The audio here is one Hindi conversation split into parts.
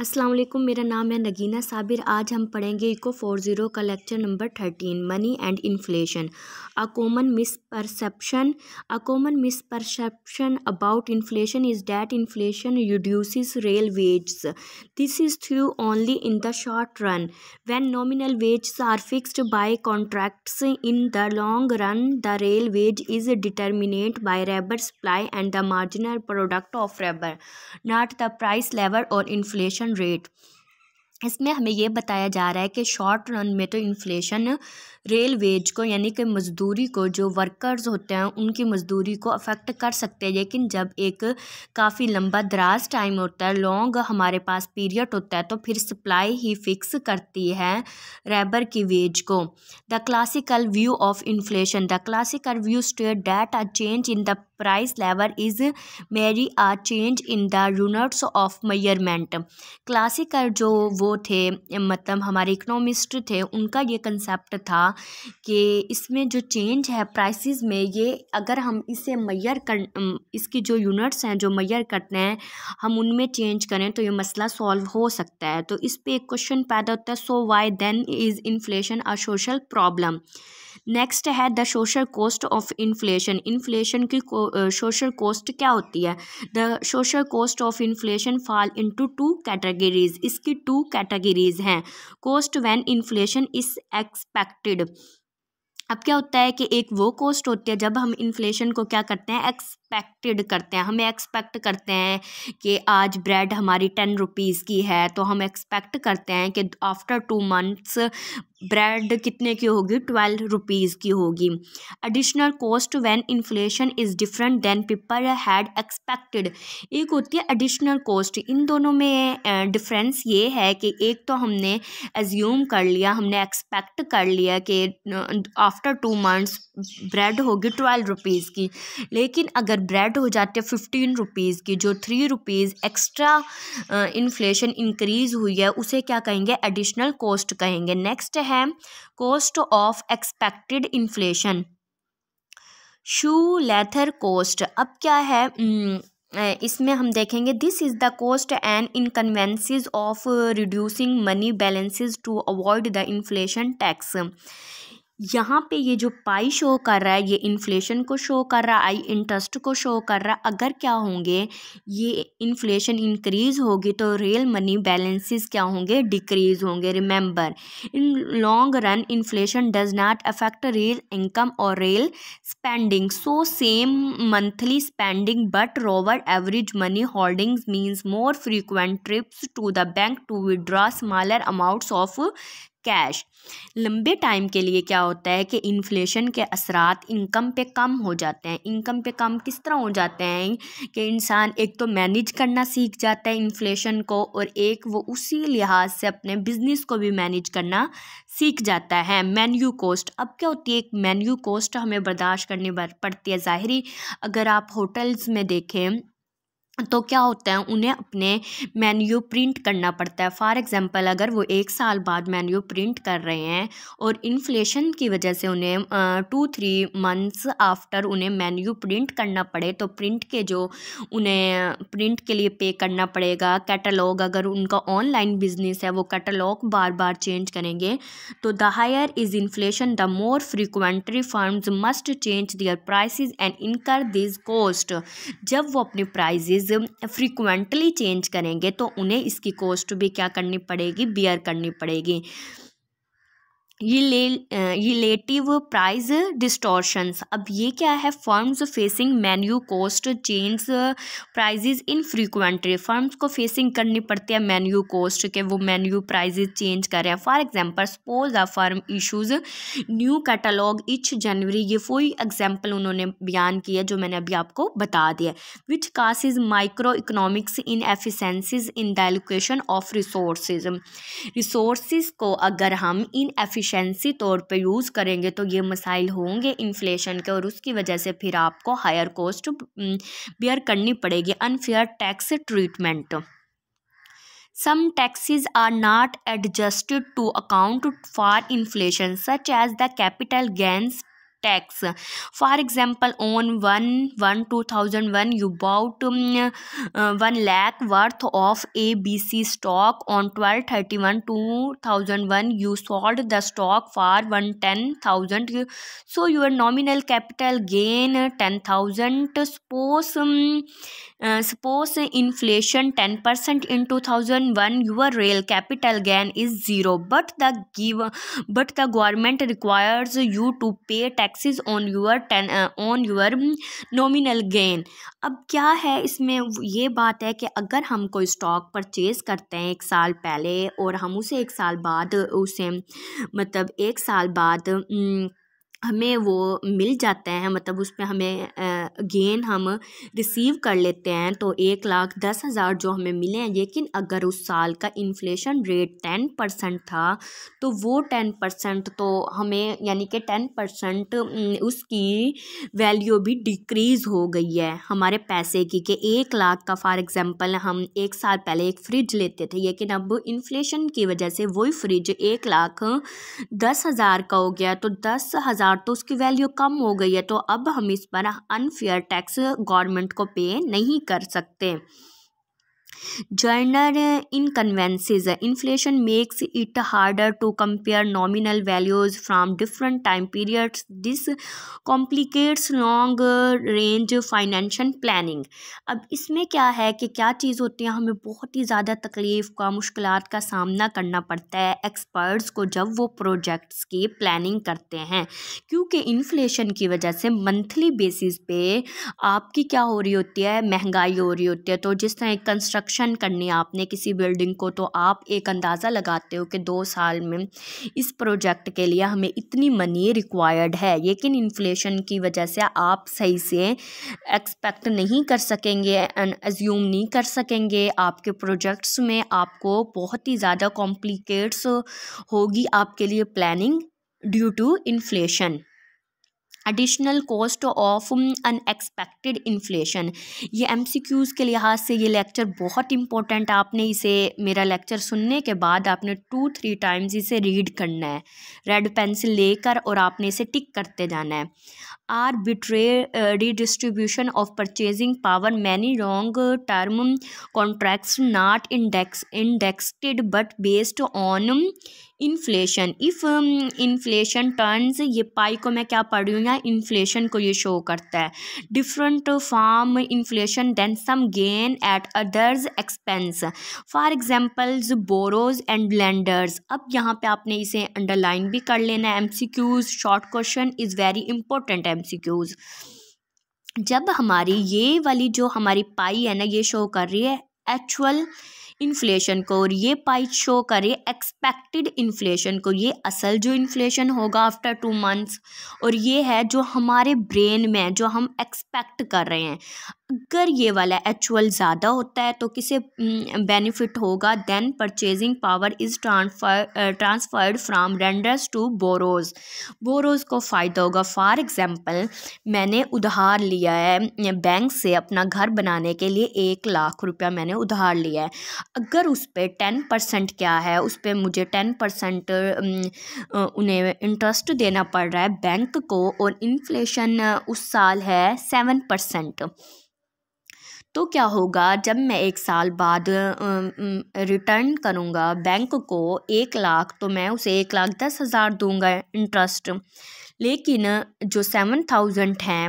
अस्सलाम वालेकुम मेरा नाम है नगीना साबिर आज हम पढ़ेंगे इको फोर ज़ीरो का lecture number thirteen money and inflation a common misperception a common misperception about inflation is that inflation reduces real wage this is true only in the short run when nominal wages are fixed by contracts in the long run the real wage is determinate by labour supply and the marginal product of labour not the price level और इन्फ्लेशन इन्फ्लेशन रेट इसमें हमें यह बताया जा रहा है कि शॉर्ट रन में तो इन्फ्लेशन रेल वेज को यानी कि मज़दूरी को जो वर्कर्स होते हैं उनकी मज़दूरी को अफेक्ट कर सकते हैं लेकिन जब एक काफ़ी लंबा दराज टाइम होता है लॉन्ग हमारे पास पीरियड होता है तो फिर सप्लाई ही फिक्स करती है रेबर की वेज को the classical view of inflation the classical view state that a change in the price level is merely a change in the units of measurement classical जो वो थे मतलब हमारे इकोनॉमिस्ट थे उनका ये कंसेप्ट था था कि इसमें जो चेंज है प्राइसेस में ये अगर हम इसे मैयर कर इसकी जो यूनिट्स हैं जो मैयर करते हैं हम उनमें चेंज करें तो ये मसला सॉल्व हो सकता है तो इस पर एक क्वेश्चन पैदा होता है so why then is inflation a social problem next है the social cost of inflation inflation की सोशल कॉस्ट uh, क्या होती है the social cost of inflation fall into two categories इसकी टू कैटेगरीज हैं cost when inflation is expected अब क्या होता है कि एक वो कॉस्ट होती है जब हम इन्फ्लेशन को क्या करते हैं एक्सपेक्टेड करते हैं हमें एक्सपेक्ट करते हैं कि आज ब्रेड हमारी टेन रुपीज़ की है तो हम एक्सपेक्ट करते हैं कि आफ्टर टू मंथ्स ब्रेड कितने की होगी ट्वेल्व रुपीज़ की होगी additional cost when inflation is different than people had expected एक होती है एडिशनल कॉस्ट इन दोनों में डिफरेंस ये है कि एक तो हमने एज्यूम कर लिया हमने एक्सपेक्ट कर लिया कि आफ्टर टू मंथ्स ब्रेड होगी ट्वेल्व रुपीज़ की लेकिन अगर ब्रेड हो जाती है फिफ्टीन रुपीज़ की जो three rupees extra inflation increase हुई है उसे क्या कहेंगे एडिशनल कॉस्ट कहेंगे नेक्स्ट है cost of expected inflation shoe leather cost अब क्या है hmm, इसमें हम देखेंगे this is the cost and inconveniences of reducing money balances to avoid the inflation tax यहाँ पे ये जो पाई शो कर रहा है ये इन्फ्लेशन को शो कर रहा है आई इंटरेस्ट को शो कर रहा है अगर क्या होंगे ये इन्फ्लेशन इंक्रीज़ होगी तो रियल मनी बैलेंसेस क्या होंगे डिक्रीज़ होंगे remember in long run inflation does not affect real income और real spending so same monthly spending but lower average money holdings means more frequent trips to the bank to withdraw smaller amounts of cash लंबे टाइम के लिए क्या होता है कि इन्फ्लेशन के असरात इनकम पे कम हो जाते हैं इनकम पे कम किस तरह हो जाते हैं कि इंसान एक तो मैनेज करना सीख जाता है इन्फ्लेशन को और एक वो उसी लिहाज से अपने बिजनेस को भी मैनेज करना सीख जाता है मेन्यू कॉस्ट अब क्या होती है एक मेन्यू कॉस्ट हमें बर्दाश्त करनी पड़ती है ज़ाहरी अगर आप होटल्स में देखें तो क्या होता है उन्हें अपने मेन्यू प्रिंट करना पड़ता है फॉर एग्ज़ाम्पल अगर वो एक साल बाद मेन्यू प्रिंट कर रहे हैं और इन्फ्लेशन की वजह से उन्हें टू थ्री मंथ्स आफ्टर उन्हें मेन्यू प्रिंट करना पड़े तो प्रिंट के जो उन्हें प्रिंट के लिए पे करना पड़ेगा कैटलॉग अगर उनका ऑनलाइन बिजनेस है वो कैटलॉग बार बार चेंज करेंगे तो the higher is inflation the more frequently firms must change their prices and incur these cost जब वो अपने प्राइजेज़ प्राइस फ्रीक्वेंटली चेंज करेंगे तो उन्हें इसकी कॉस्ट भी क्या करनी पड़ेगी बियर करनी पड़ेगी रिलेटिव प्राइस डिस्टोर्शंस अब ये क्या है firms facing menu cost change prices infrequently firms को फेसिंग करनी पड़ती है मेन्यू कॉस्ट के वो मेन्यू प्राइजेज चेंज करें for example suppose a firm issues new catalogue each January ये कोई एग्जांपल उन्होंने बयान किया जो मैंने अभी आपको बता दिया which causes micro economics inefficiencies in the allocation of resources resources को अगर हम इन एफिश एफिशिएंसी तौर पे यूज़ करेंगे तो ये मसाइल होंगे इन्फ्लेशन के और उसकी वजह से फिर आपको हायर कॉस्ट बियर करनी पड़ेगी unfair tax treatment some taxes are not adjusted to account for inflation such as the capital gains tax for example on 1 1 2001 you bought um, uh, 1 lakh worth of abc stock on 12 31 2001 you sold the stock for 110000 so your nominal capital gain 10000 suppose um, uh, suppose inflation 10% in 2001 your real capital gain is zero but the give but the government requires you to pay tax taxes on your ten on your nominal gain अब क्या है इसमें ये बात है कि अगर हम कोई स्टॉक परचेज़ करते हैं एक साल पहले और हम उसे एक साल बाद उसे मतलब एक साल बाद हमें वो मिल जाते हैं मतलब उस पर हमें गेन हम रिसीव कर लेते हैं तो एक लाख दस हज़ार जो हमें मिले हैं लेकिन अगर उस साल का इन्फ्लेशन रेट टेन परसेंट था तो वो टेन परसेंट तो हमें यानी कि टेन परसेंट उसकी वैल्यू भी डिक्रीज़ हो गई है हमारे पैसे की कि एक लाख का फॉर एग्ज़ाम्पल हम एक साल पहले एक फ्रिज लेते थे लेकिन अब इन्फ्लेशन की वजह से वही फ्रिज एक लाख दस हज़ार का हो गया तो दस हज़ार हज़ार तो उसकी वैल्यू कम हो गई है तो अब हम इस पर अनफेयर टैक्स गवर्नमेंट को पे नहीं कर सकते general inconveniences inflation makes it harder to compare nominal values from different time periods this complicates long range financial planning अब इसमें क्या है कि क्या चीज़ होती है हमें बहुत ही ज़्यादा तकलीफ का मुश्किल का सामना करना पड़ता है एक्सपर्ट्स को जब वो प्रोजेक्ट्स की प्लानिंग करते हैं क्योंकि इन्फ्लेशन की वजह से मंथली बेसिस पे आपकी क्या हो रही होती है महंगाई हो रही होती है तो जिस तरह कंस्ट्रक्ट कंस्ट्रक्शन करनी है आपने किसी बिल्डिंग को तो आप एक अंदाज़ा लगाते हो कि दो साल में इस प्रोजेक्ट के लिए हमें इतनी मनी रिक्वायर्ड है लेकिन इन्फ्लेशन की वजह से आप सही से एक्सपेक्ट नहीं कर सकेंगे एंड एज्यूम नहीं कर सकेंगे आपके प्रोजेक्ट्स में आपको बहुत ही ज़्यादा कॉम्प्लिकेट्स होगी आपके लिए planning due to inflation additional cost of unexpected inflation ये क्यूज के लिहाज से ये लेक्चर बहुत इंपॉर्टेंट आपने इसे मेरा लेक्चर सुनने के बाद आपने टू थ्री टाइम्स इसे रीड करना है रेड पेंसिल लेकर और आपने इसे टिक करते जाना है arbitrary redistribution of purchasing power many long term contracts not index indexed but based on inflation if inflation turns ये पाई को मैं क्या पढ़ रही हूँ यहाँ इन्फ्लेशन को ये शो करता है different from inflation then some gain at others expense for examples borrowers and lenders अब यहाँ पे आपने इसे अंडरलाइन भी कर लेना है M C Qs short question is very important है एम जब हमारी ये वाली जो हमारी पाई है ना ये शो कर रही है एक्चुअल इन्फ्लेशन को और ये पाइप शो करे एक्सपेक्टेड इन्फ्लेशन को ये असल जो इन्फ्लेशन होगा आफ्टर टू मंथ्स और ये है जो हमारे ब्रेन में जो हम एक्सपेक्ट कर रहे हैं अगर ये वाला एक्चुअल ज़्यादा होता है तो किसे बेनिफिट हम्म, होगा then purchasing power is transfer transferred from lenders to borrowers borrowers को फ़ायदा होगा फॉर एग्ज़ाम्पल मैंने उधार लिया है बैंक से अपना घर बनाने के लिए एक लाख रुपया मैंने उधार लिया है अगर उस पर टेन परसेंट क्या है उस पर मुझे टेन परसेंट उन्हें इंटरेस्ट देना पड़ रहा है बैंक को और इन्फ्लेशन उस साल है सेवन परसेंट तो क्या होगा जब मैं एक साल बाद रिटर्न करूँगा बैंक को एक लाख तो मैं उसे एक लाख दस हज़ार दूँगा इंटरेस्ट लेकिन जो सेवन थाउजेंड है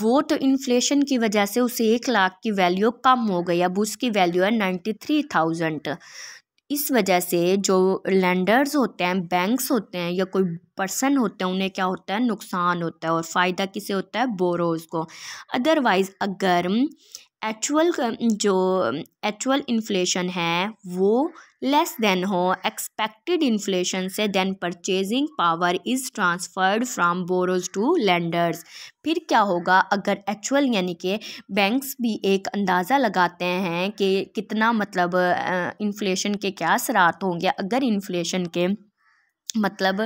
वो तो इन्फ्लेशन की वजह से उसे एक लाख की वैल्यू कम हो गई अब उसकी वैल्यू है नाइन्टी थ्री थाउजेंड इस वजह से जो लैंडर्स होते हैं बैंक्स होते हैं या कोई पर्सन होते हैं उन्हें क्या होता है नुकसान होता है और फ़ायदा किसे होता है बोरोज़ को अदरवाइज़ अगर एक्चुअल जो एक्चुअल इन्फ्लेशन है वो लेस देन हो एक्सपेक्टेड इन्फ्लेशन से then purchasing power is transferred from borrowers to lenders फिर क्या होगा अगर एक्चुअल यानी कि बैंक्स भी एक अंदाज़ा लगाते हैं कि कितना मतलब इन्फ्लेशन के क्या असरात होंगे अगर इन्फ्लेशन के मतलब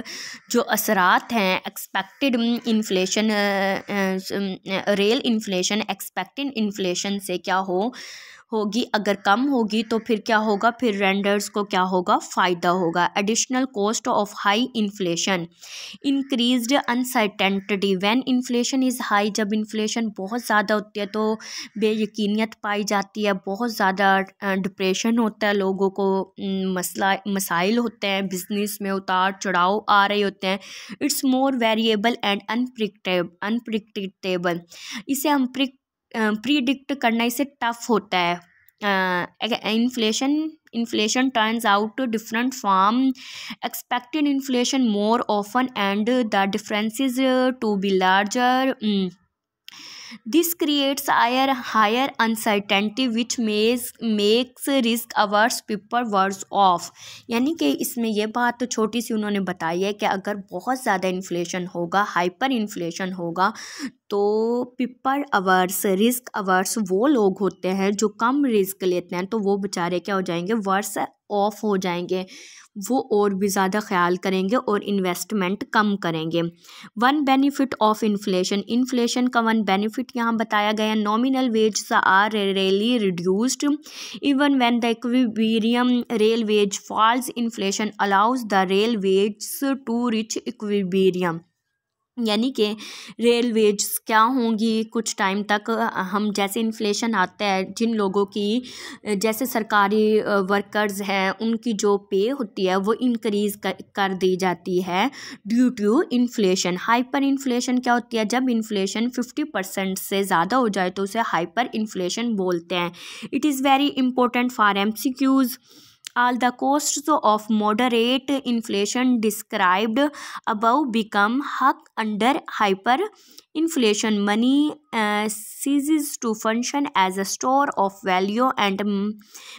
जो असरात हैं expected inflation real inflation expected inflation से क्या हो होगी अगर कम होगी तो फिर क्या होगा फिर रेंडर्स को क्या होगा फ़ायदा होगा additional cost of high inflation increased uncertainty when inflation is high जब इन्फ्लेशन बहुत ज़्यादा होती है तो बेयकीनीत पाई जाती है बहुत ज़्यादा डिप्रेशन होता है लोगों को मसला मसाइल होते हैं बिजनेस में उतार चढ़ाव आ रहे होते हैं इट्स मोर वेरिएबल एंड अनप्रिक्टेब अनप्रिक्टेबल इसे हम प्रिक प्रीडिक्ट करना इसे टफ होता है inflation inflation turns out different form expected inflation more often and the differences to be larger this creates Eyre higher uncertainty विच मेज मेक्स रिस्क अवर्स पीपर वर्स ऑफ यानी कि इसमें यह बात तो छोटी सी उन्होंने बताई है कि अगर बहुत ज़्यादा इन्फ्लेशन होगा हाइपर इन्फ्लेशन होगा तो पिपर अवर्स रिस्क अवर्स वो लोग होते हैं जो कम रिस्क लेते हैं तो वो बेचारे क्या हो जाएंगे वर्स ऑफ हो जाएंगे वो और भी ज़्यादा ख्याल करेंगे और इन्वेस्टमेंट कम करेंगे one benefit of inflation inflation का वन बेनिफिट यहाँ बताया गया nominal wage are rarely reduced even when the equilibrium real wage falls inflation allows the real wage to reach equilibrium यानी कि रेलवेज क्या होंगी कुछ टाइम तक हम जैसे इन्फ्लेशन आता है जिन लोगों की जैसे सरकारी वर्कर्स हैं उनकी जो पे होती है वो इंक्रीज कर, कर दी जाती है due to inflation hyper inflation क्या होती है जब इन्फ्लेशन फिफ्टी परसेंट से ज़्यादा हो जाए तो उसे हाइपर इन्फ्लेशन बोलते हैं it is very important for M C Qs all the costs of moderate inflation described above become hug under hyperinflation money uh, ceases to function as a store of value and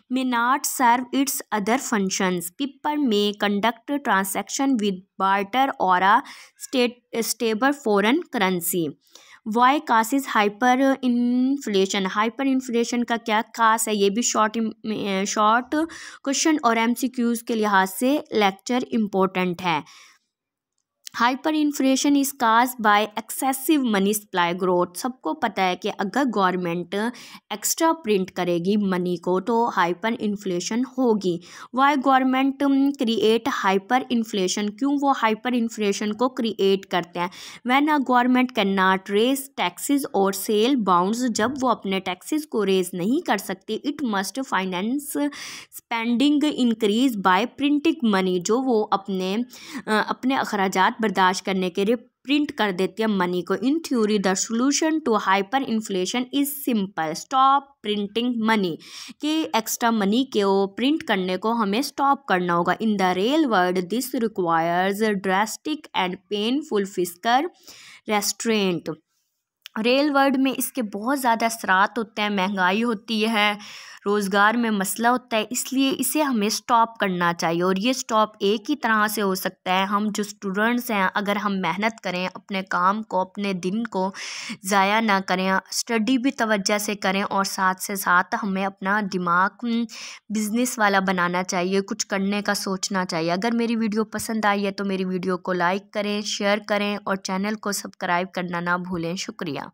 may not serve its other functions people may conduct transaction with barter or a state, stable foreign currency why causes hyperinflation hyper hyperinflation का क्या कास है ये भी शॉर्ट शॉर्ट क्वेश्चन और एमसीक्यूज के लिहाज से लेक्चर इम्पोर्टेंट है hyperinflation is caused by excessive money supply growth सबको पता है कि अगर गवर्नमेंट एक्स्ट्रा प्रिंट करेगी मनी को तो हाइपर इन्फ्लेशन होगी why government create hyperinflation क्यों वो हाइपर इन्फ्लेशन को क्रिएट करते हैं when a government can not raise taxes और सेल बाउंड जब वो अपने टैक्सेस को रेज नहीं कर सकती it must finance spending increase by printing money जो वो अपने अपने अखराज बर्दाश्त करने के लिए प्रिंट कर देती है मनी को in theory the solution to hyperinflation is simple stop printing money कि एक्स्ट्रा मनी के वो प्रिंट करने को हमें स्टॉप करना होगा in the real world this requires drastic and painful fiscal restraint real world में इसके बहुत ज़्यादा असरात होते हैं महंगाई होती है रोज़गार में मसला होता है इसलिए इसे हमें स्टॉप करना चाहिए और ये स्टॉप एक ही तरह से हो सकता है हम जो स्टूडेंट्स हैं अगर हम मेहनत करें अपने काम को अपने दिन को ज़ाया ना करें स्टडी भी तोज्जह से करें और साथ से साथ हमें अपना दिमाग बिज़नेस वाला बनाना चाहिए कुछ करने का सोचना चाहिए अगर मेरी वीडियो पसंद आई है तो मेरी वीडियो को लाइक करें शेयर करें और चैनल को सब्सक्राइब करना ना भूलें शुक्रिया